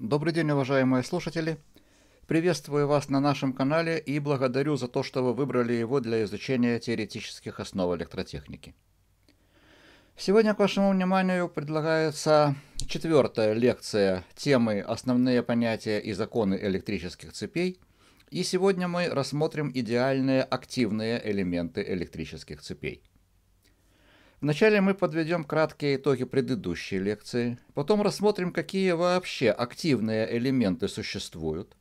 Добрый день, уважаемые слушатели! Приветствую вас на нашем канале и благодарю за то, что вы выбрали его для изучения теоретических основ электротехники. Сегодня к вашему вниманию предлагается четвертая лекция темы «Основные понятия и законы электрических цепей». И сегодня мы рассмотрим идеальные активные элементы электрических цепей – Вначале мы подведем краткие итоги предыдущей лекции, потом рассмотрим, какие вообще активные элементы существуют,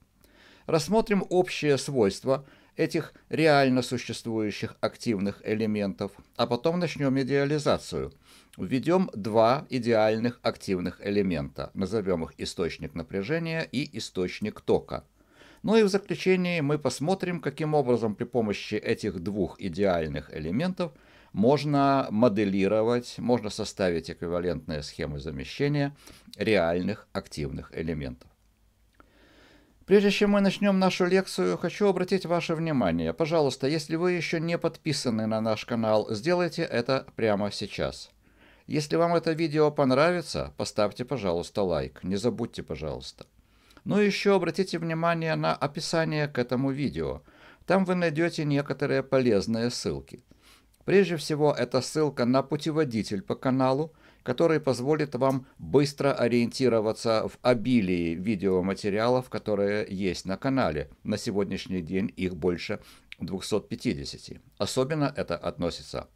рассмотрим общие свойства этих реально существующих активных элементов, а потом начнем идеализацию. Введем два идеальных активных элемента, назовем их источник напряжения и источник тока. Ну и в заключении мы посмотрим, каким образом при помощи этих двух идеальных элементов – можно моделировать, можно составить эквивалентные схемы замещения реальных активных элементов. Прежде чем мы начнем нашу лекцию, хочу обратить ваше внимание. Пожалуйста, если вы еще не подписаны на наш канал, сделайте это прямо сейчас. Если вам это видео понравится, поставьте, пожалуйста, лайк. Не забудьте, пожалуйста. Ну и еще обратите внимание на описание к этому видео. Там вы найдете некоторые полезные ссылки – Прежде всего, это ссылка на путеводитель по каналу, который позволит вам быстро ориентироваться в обилии видеоматериалов, которые есть на канале. На сегодняшний день их больше 250. Особенно это относится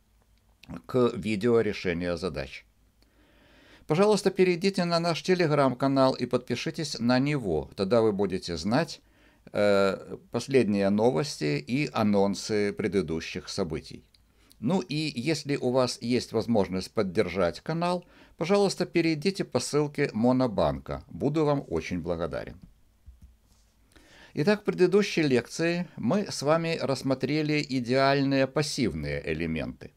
к видео решения задач. Пожалуйста, перейдите на наш телеграм-канал и подпишитесь на него. Тогда вы будете знать э, последние новости и анонсы предыдущих событий. Ну и если у вас есть возможность поддержать канал, пожалуйста, перейдите по ссылке Монобанка. Буду вам очень благодарен. Итак, в предыдущей лекции мы с вами рассмотрели идеальные пассивные элементы.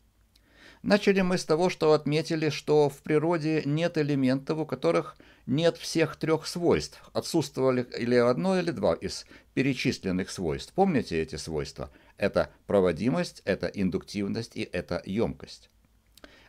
Начали мы с того, что отметили, что в природе нет элементов, у которых нет всех трех свойств. Отсутствовали или одно, или два из перечисленных свойств. Помните эти свойства – это проводимость, это индуктивность и это емкость.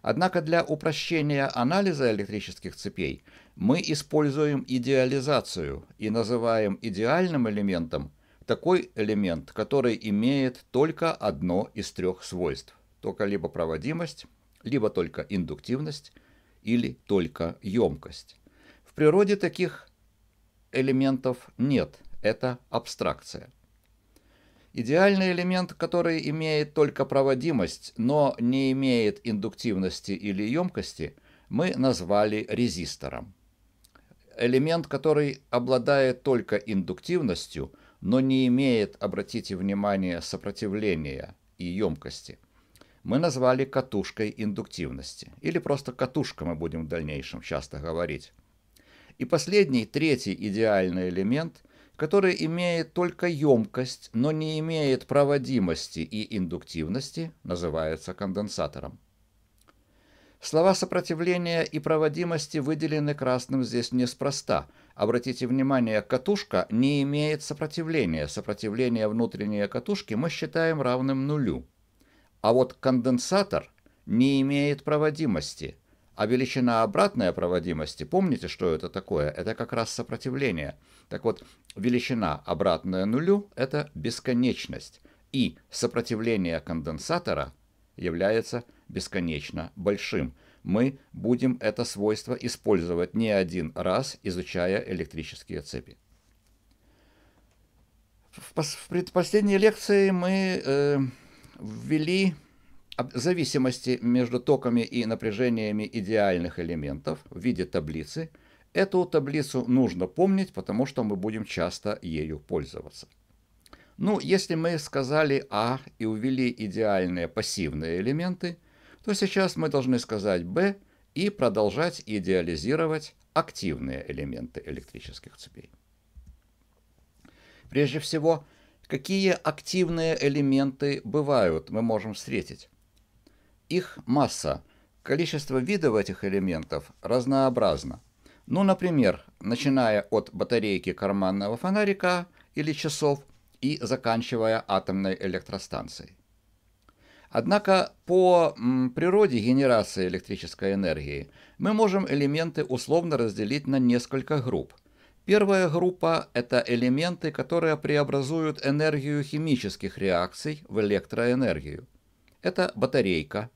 Однако для упрощения анализа электрических цепей мы используем идеализацию и называем идеальным элементом такой элемент, который имеет только одно из трех свойств. Только либо проводимость, либо только индуктивность, или только емкость. В природе таких элементов нет, это абстракция. Идеальный элемент, который имеет только проводимость, но не имеет индуктивности или емкости, мы назвали резистором. Элемент, который обладает только индуктивностью, но не имеет, обратите внимание, сопротивления и емкости, мы назвали катушкой индуктивности. Или просто катушка мы будем в дальнейшем часто говорить. И последний, третий идеальный элемент – который имеет только емкость, но не имеет проводимости и индуктивности, называется конденсатором. Слова сопротивления и проводимости выделены красным здесь неспроста. Обратите внимание, катушка не имеет сопротивления. Сопротивление внутренней катушки мы считаем равным нулю. А вот конденсатор не имеет проводимости – а величина обратная проводимости, помните, что это такое? Это как раз сопротивление. Так вот, величина обратная нулю – это бесконечность. И сопротивление конденсатора является бесконечно большим. Мы будем это свойство использовать не один раз, изучая электрические цепи. В, в предпоследней лекции мы э, ввели зависимости между токами и напряжениями идеальных элементов в виде таблицы. Эту таблицу нужно помнить, потому что мы будем часто ею пользоваться. Ну, если мы сказали А и увели идеальные пассивные элементы, то сейчас мы должны сказать Б и продолжать идеализировать активные элементы электрических цепей. Прежде всего, какие активные элементы бывают, мы можем встретить. Их масса. Количество видов этих элементов разнообразно. Ну, например, начиная от батарейки карманного фонарика или часов и заканчивая атомной электростанцией. Однако по природе генерации электрической энергии мы можем элементы условно разделить на несколько групп. Первая группа – это элементы, которые преобразуют энергию химических реакций в электроэнергию. Это батарейка.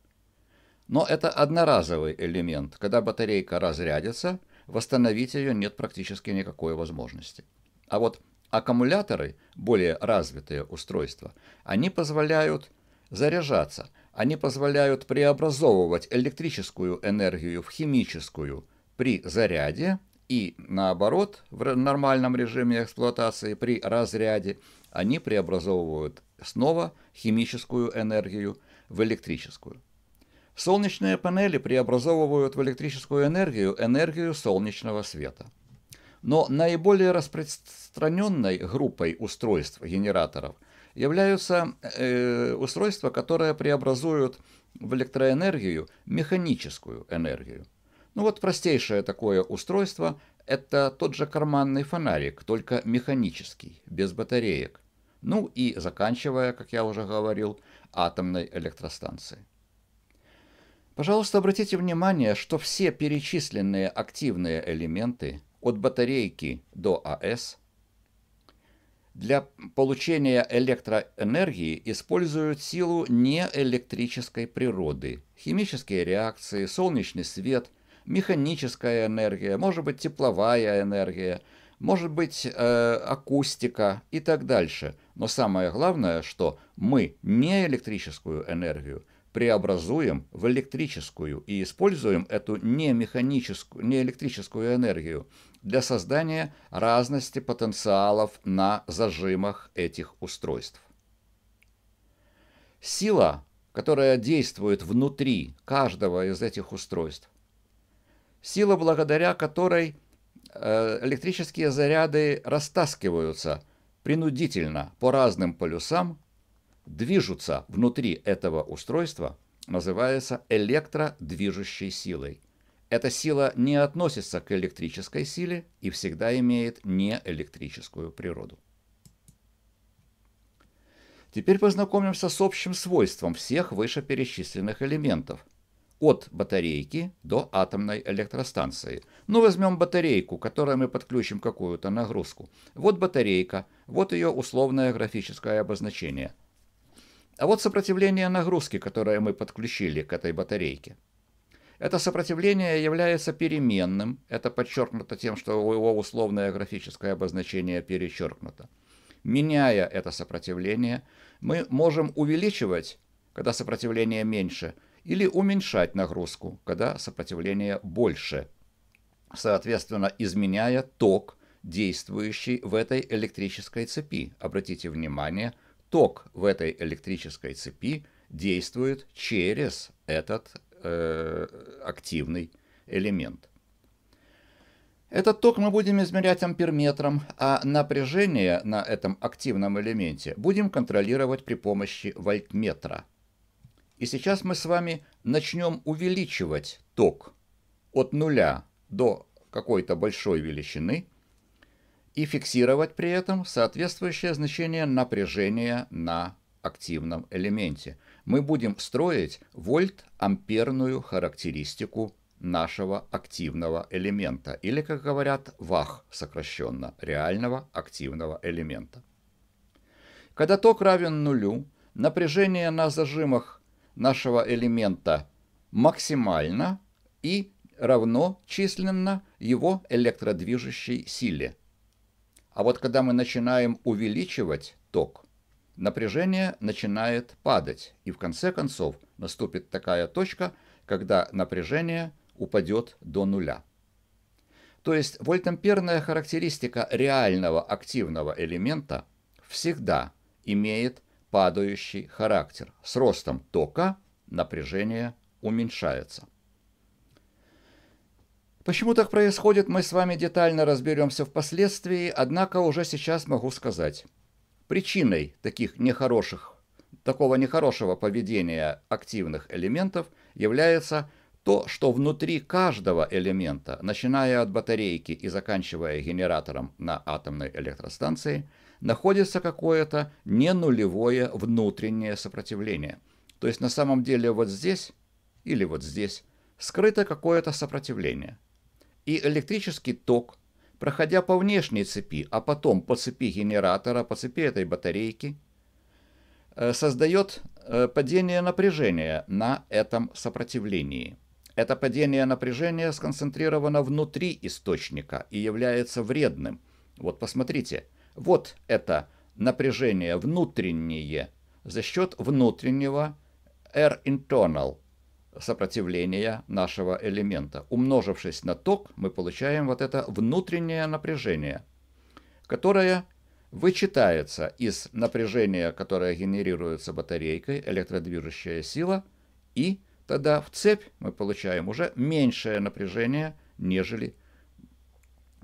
Но это одноразовый элемент. Когда батарейка разрядится, восстановить ее нет практически никакой возможности. А вот аккумуляторы, более развитые устройства, они позволяют заряжаться, они позволяют преобразовывать электрическую энергию в химическую при заряде и наоборот в нормальном режиме эксплуатации при разряде они преобразовывают снова химическую энергию в электрическую. Солнечные панели преобразовывают в электрическую энергию энергию солнечного света. Но наиболее распространенной группой устройств генераторов являются э, устройства, которые преобразуют в электроэнергию механическую энергию. Ну вот простейшее такое устройство – это тот же карманный фонарик, только механический, без батареек – ну и заканчивая, как я уже говорил, атомной электростанцией. Пожалуйста, обратите внимание, что все перечисленные активные элементы от батарейки до АС для получения электроэнергии используют силу неэлектрической природы, химические реакции, солнечный свет, механическая энергия, может быть тепловая энергия – может быть э, акустика и так дальше. Но самое главное, что мы не электрическую энергию преобразуем в электрическую и используем эту не механическую, не электрическую энергию для создания разности потенциалов на зажимах этих устройств. Сила, которая действует внутри каждого из этих устройств, сила, благодаря которой – Э, электрические заряды растаскиваются принудительно по разным полюсам, движутся внутри этого устройства, называется электродвижущей силой. Эта сила не относится к электрической силе и всегда имеет неэлектрическую природу. Теперь познакомимся с общим свойством всех вышеперечисленных элементов – от батарейки до атомной электростанции. Ну, возьмем батарейку, которой мы подключим какую-то нагрузку. Вот батарейка, вот ее условное графическое обозначение. А вот сопротивление нагрузки, которое мы подключили к этой батарейке. Это сопротивление является переменным. Это подчеркнуто тем, что его условное графическое обозначение перечеркнуто. Меняя это сопротивление, мы можем увеличивать, когда сопротивление меньше – или уменьшать нагрузку, когда сопротивление больше, соответственно, изменяя ток, действующий в этой электрической цепи. Обратите внимание, ток в этой электрической цепи действует через этот э, активный элемент. Этот ток мы будем измерять амперметром, а напряжение на этом активном элементе будем контролировать при помощи вольтметра – и сейчас мы с вами начнем увеличивать ток от нуля до какой-то большой величины и фиксировать при этом соответствующее значение напряжения на активном элементе. Мы будем строить вольт-амперную характеристику нашего активного элемента, или, как говорят, ВАХ сокращенно, реального активного элемента. Когда ток равен нулю, напряжение на зажимах нашего элемента максимально и равно численно его электродвижущей силе. А вот когда мы начинаем увеличивать ток, напряжение начинает падать, и в конце концов наступит такая точка, когда напряжение упадет до нуля. То есть вольтамперная характеристика реального активного элемента всегда имеет падающий характер. С ростом тока напряжение уменьшается. Почему так происходит, мы с вами детально разберемся впоследствии, однако уже сейчас могу сказать. Причиной таких нехороших, такого нехорошего поведения активных элементов является то, что внутри каждого элемента, начиная от батарейки и заканчивая генератором на атомной электростанции, находится какое-то не нулевое внутреннее сопротивление. То есть на самом деле вот здесь или вот здесь скрыто какое-то сопротивление. И электрический ток, проходя по внешней цепи, а потом по цепи генератора, по цепи этой батарейки, э, создает э, падение напряжения на этом сопротивлении. Это падение напряжения сконцентрировано внутри источника и является вредным. Вот посмотрите – вот это напряжение внутреннее за счет внутреннего R internal сопротивления нашего элемента. Умножившись на ток, мы получаем вот это внутреннее напряжение, которое вычитается из напряжения, которое генерируется батарейкой, электродвижущая сила, и тогда в цепь мы получаем уже меньшее напряжение, нежели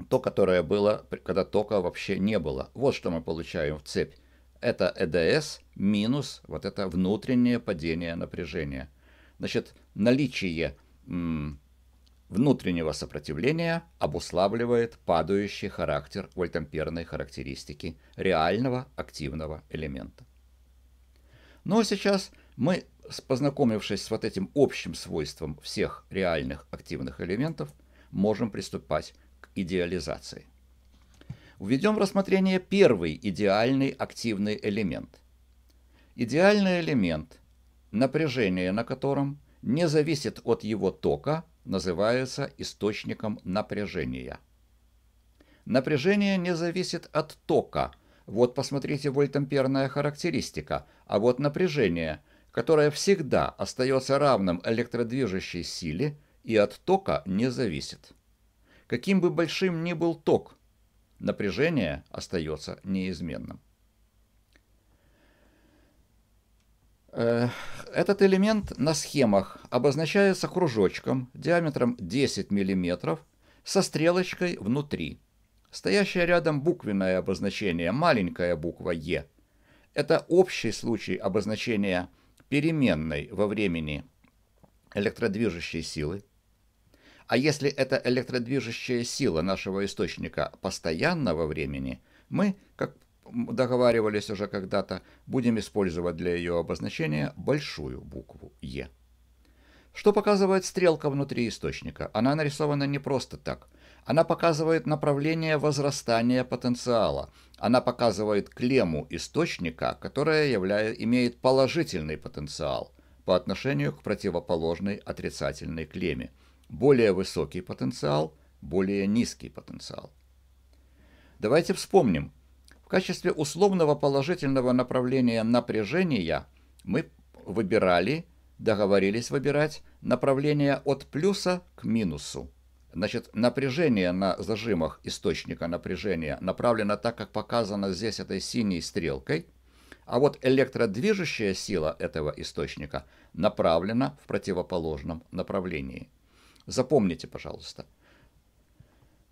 то, которое было, когда тока вообще не было. Вот что мы получаем в цепь. Это ЭДС минус вот это внутреннее падение напряжения. Значит, наличие внутреннего сопротивления обуславливает падающий характер вольтамперной характеристики реального активного элемента. Ну а сейчас мы, познакомившись с вот этим общим свойством всех реальных активных элементов, можем приступать к идеализации. Введем в рассмотрение первый идеальный активный элемент. Идеальный элемент, напряжение на котором не зависит от его тока, называется источником напряжения. Напряжение не зависит от тока. Вот посмотрите вольтамперная характеристика. А вот напряжение, которое всегда остается равным электродвижущей силе и от тока не зависит каким бы большим ни был ток, напряжение остается неизменным. Э, этот элемент на схемах обозначается кружочком диаметром 10 мм со стрелочкой внутри. Стоящее рядом буквенное обозначение, маленькая буква «Е», это общий случай обозначения переменной во времени электродвижущей силы, а если эта электродвижущая сила нашего источника постоянна во времени, мы, как договаривались уже когда-то, будем использовать для ее обозначения большую букву «Е». Что показывает стрелка внутри источника? Она нарисована не просто так. Она показывает направление возрастания потенциала. Она показывает клемму источника, которая являя, имеет положительный потенциал по отношению к противоположной отрицательной клемме – более высокий потенциал, более низкий потенциал. Давайте вспомним. В качестве условного положительного направления напряжения мы выбирали, договорились выбирать направление от плюса к минусу. Значит, напряжение на зажимах источника напряжения направлено так, как показано здесь этой синей стрелкой, а вот электродвижущая сила этого источника направлена в противоположном направлении. Запомните, пожалуйста,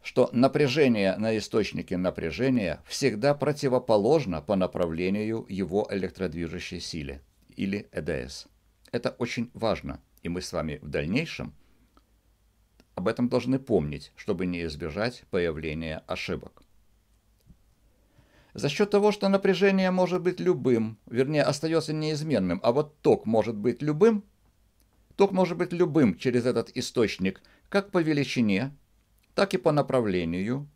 что напряжение на источнике напряжения всегда противоположно по направлению его электродвижущей силе или ЭДС. Это очень важно, и мы с вами в дальнейшем об этом должны помнить, чтобы не избежать появления ошибок. За счет того, что напряжение может быть любым, вернее, остается неизменным, а вот ток может быть любым, Ток может быть любым через этот источник, как по величине, так и по направлению.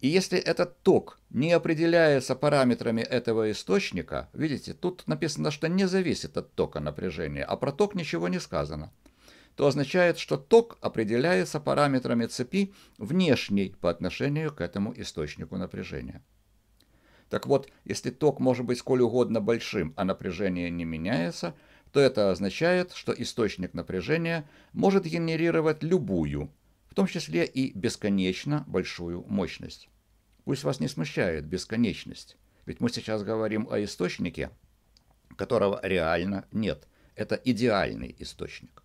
И если этот ток не определяется параметрами этого источника, видите, тут написано, что не зависит от тока напряжения, а про ток ничего не сказано, то означает, что ток определяется параметрами цепи внешней по отношению к этому источнику напряжения. Так вот, если ток может быть сколь угодно большим, а напряжение не меняется – то это означает, что источник напряжения может генерировать любую, в том числе и бесконечно большую мощность. Пусть вас не смущает бесконечность, ведь мы сейчас говорим о источнике, которого реально нет. Это идеальный источник.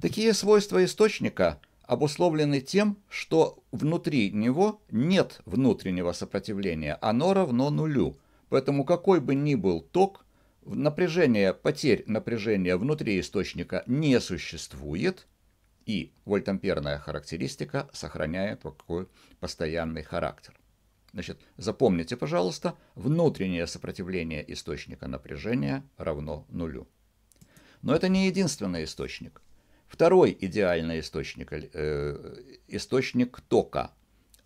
Такие свойства источника обусловлены тем, что внутри него нет внутреннего сопротивления, оно равно нулю. Поэтому какой бы ни был ток, напряжение потерь напряжения внутри источника не существует, и вольтамперная характеристика сохраняет такой постоянный характер. Значит, запомните, пожалуйста, внутреннее сопротивление источника напряжения равно нулю. Но это не единственный источник. Второй идеальный источник, э, источник тока.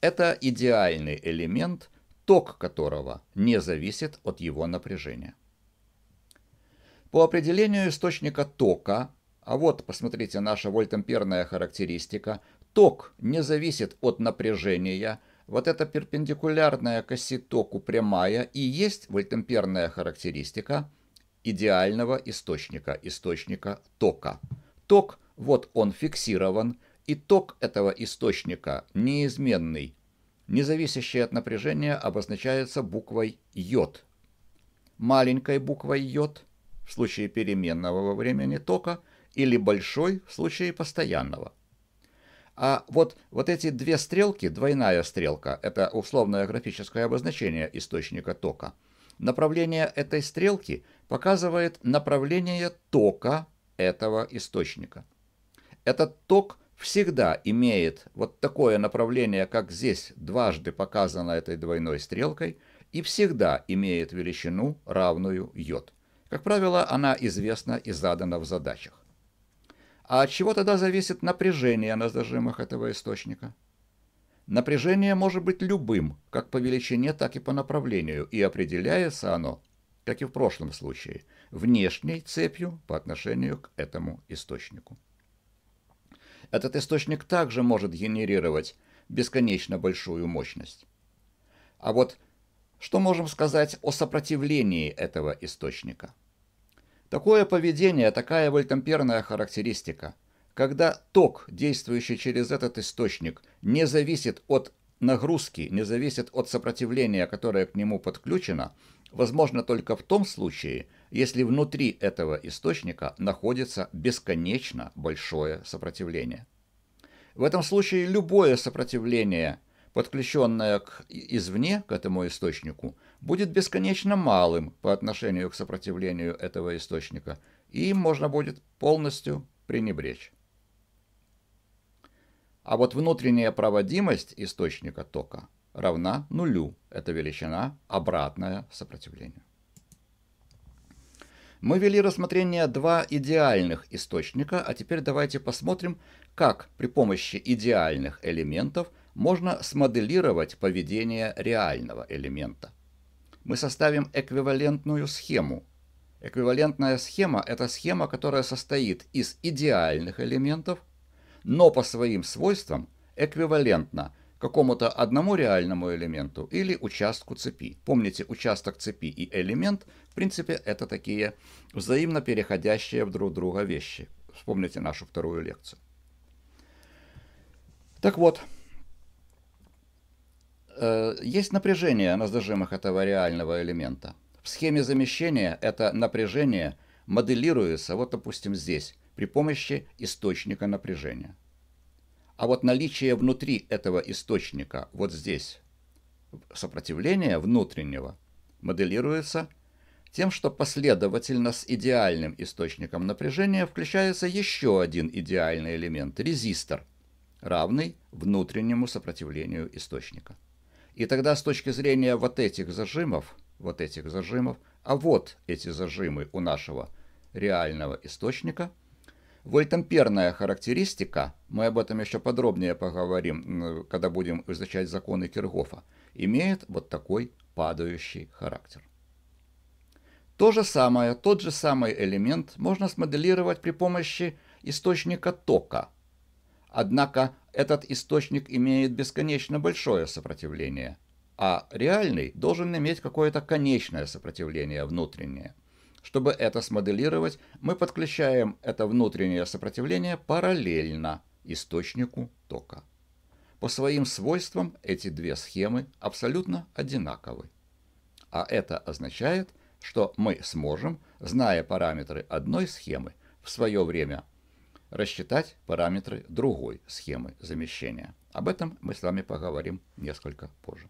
Это идеальный элемент, ток которого не зависит от его напряжения. По определению источника тока, а вот, посмотрите, наша вольтамперная характеристика, ток не зависит от напряжения, вот эта перпендикулярная к оси току прямая и есть вольтамперная характеристика идеального источника, источника тока. Ток, вот он фиксирован, и ток этого источника неизменный, независящий от напряжения, обозначается буквой йод. Маленькой буквой йод – в случае переменного во времени тока или большой в случае постоянного. А вот, вот эти две стрелки, двойная стрелка, это условное графическое обозначение источника тока. Направление этой стрелки показывает направление тока этого источника. Этот ток всегда имеет вот такое направление, как здесь дважды показано этой двойной стрелкой, и всегда имеет величину, равную йод. Как правило, она известна и задана в задачах. А от чего тогда зависит напряжение на зажимах этого источника? Напряжение может быть любым, как по величине, так и по направлению, и определяется оно, как и в прошлом случае, внешней цепью по отношению к этому источнику. Этот источник также может генерировать бесконечно большую мощность. А вот что можем сказать о сопротивлении этого источника? Такое поведение, такая вольтамперная характеристика. Когда ток, действующий через этот источник, не зависит от нагрузки, не зависит от сопротивления, которое к нему подключено, возможно только в том случае, если внутри этого источника находится бесконечно большое сопротивление. В этом случае любое сопротивление, подключенное к, извне к этому источнику, будет бесконечно малым по отношению к сопротивлению этого источника, и им можно будет полностью пренебречь. А вот внутренняя проводимость источника тока равна нулю. Это величина обратная сопротивлению. Мы вели рассмотрение два идеальных источника, а теперь давайте посмотрим, как при помощи идеальных элементов можно смоделировать поведение реального элемента – мы составим эквивалентную схему. Эквивалентная схема – это схема, которая состоит из идеальных элементов, но по своим свойствам эквивалентна какому-то одному реальному элементу или участку цепи. Помните, участок цепи и элемент, в принципе, это такие взаимно переходящие в друг друга вещи. Вспомните нашу вторую лекцию. Так вот, Э, есть напряжение на зажимах этого реального элемента. В схеме замещения это напряжение моделируется, вот допустим здесь, при помощи источника напряжения. А вот наличие внутри этого источника, вот здесь, сопротивления внутреннего, моделируется тем, что последовательно с идеальным источником напряжения включается еще один идеальный элемент – резистор, равный внутреннему сопротивлению источника. И тогда с точки зрения вот этих зажимов, вот этих зажимов, а вот эти зажимы у нашего реального источника, вольтамперная характеристика, мы об этом еще подробнее поговорим, когда будем изучать законы Киргофа, имеет вот такой падающий характер. То же самое, тот же самый элемент можно смоделировать при помощи источника тока. Однако этот источник имеет бесконечно большое сопротивление, а реальный должен иметь какое-то конечное сопротивление внутреннее. Чтобы это смоделировать, мы подключаем это внутреннее сопротивление параллельно источнику тока. По своим свойствам эти две схемы абсолютно одинаковы. А это означает, что мы сможем, зная параметры одной схемы, в свое время рассчитать параметры другой схемы замещения. Об этом мы с вами поговорим несколько позже.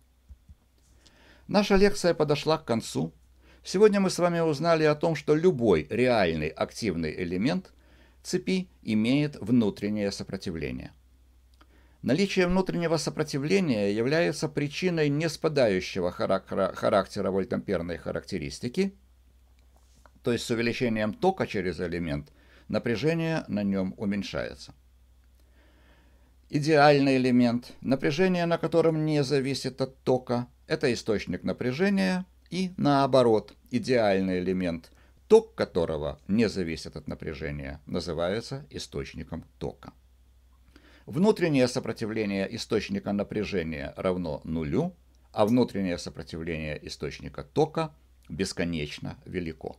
Наша лекция подошла к концу. Сегодня мы с вами узнали о том, что любой реальный активный элемент цепи имеет внутреннее сопротивление. Наличие внутреннего сопротивления является причиной неспадающего характера вольтамперной характеристики, то есть с увеличением тока через элемент – напряжение на нем уменьшается. Идеальный элемент, напряжение на котором не зависит от тока, это источник напряжения, и наоборот, идеальный элемент, ток которого не зависит от напряжения, называется источником тока. Внутреннее сопротивление источника напряжения равно нулю, а внутреннее сопротивление источника тока бесконечно велико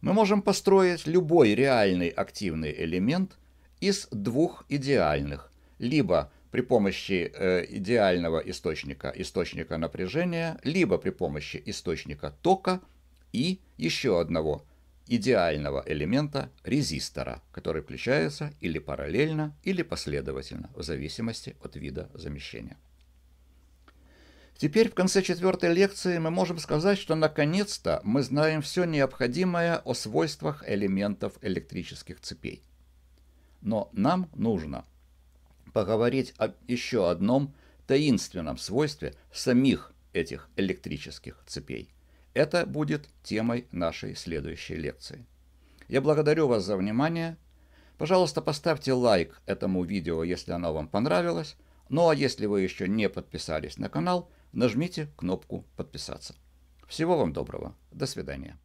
мы можем построить любой реальный активный элемент из двух идеальных, либо при помощи э, идеального источника, источника напряжения, либо при помощи источника тока и еще одного идеального элемента резистора, который включается или параллельно, или последовательно, в зависимости от вида замещения. Теперь в конце четвертой лекции мы можем сказать, что наконец-то мы знаем все необходимое о свойствах элементов электрических цепей. Но нам нужно поговорить о еще одном таинственном свойстве самих этих электрических цепей. Это будет темой нашей следующей лекции. Я благодарю вас за внимание. Пожалуйста, поставьте лайк этому видео, если оно вам понравилось. Ну а если вы еще не подписались на канал – нажмите кнопку «Подписаться». Всего вам доброго. До свидания.